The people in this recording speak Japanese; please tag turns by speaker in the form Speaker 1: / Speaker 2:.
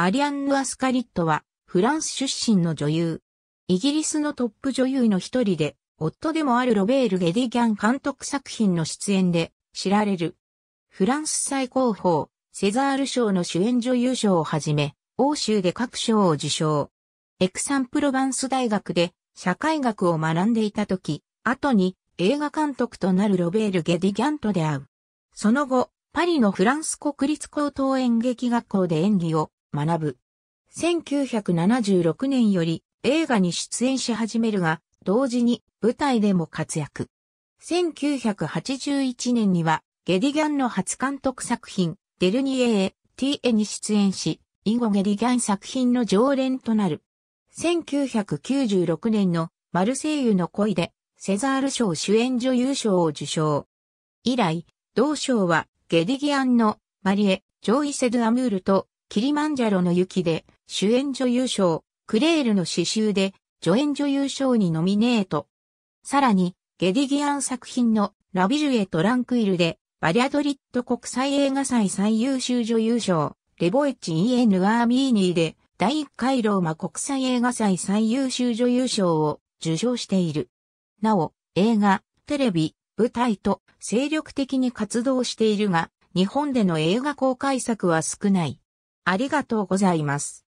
Speaker 1: アリアンヌ・アスカリットは、フランス出身の女優。イギリスのトップ女優の一人で、夫でもあるロベール・ゲディギャン監督作品の出演で知られる。フランス最高峰、セザール賞の主演女優賞をはじめ、欧州で各賞を受賞。エクサンプロバンス大学で社会学を学んでいた時、後に映画監督となるロベール・ゲディギャンと出会う。その後、パリのフランス国立高等演劇学校で演技を学ぶ。1976年より映画に出演し始めるが、同時に舞台でも活躍。1981年には、ゲディギャンの初監督作品、デルニエー、TA に出演し、インゴゲディギャン作品の常連となる。1996年のマルセイユの恋で、セザール賞主演女優賞を受賞。以来、同賞はゲディギアンのマリエ、ジョイセ・ドゥ・アムールとキリマンジャロの雪で主演女優賞、クレールの詩集で助演女優賞にノミネート。さらに、ゲディギアン作品のラビジュエ・トランクイルで、バリアドリッド国際映画祭最優秀女優賞、レボエッチ・イエヌ・アーミーニーで、第1回ローマ国際映画祭最優秀女優賞を受賞している。なお、映画、テレビ、舞台と精力的に活動しているが、日本での映画公開作は少ない。ありがとうございます。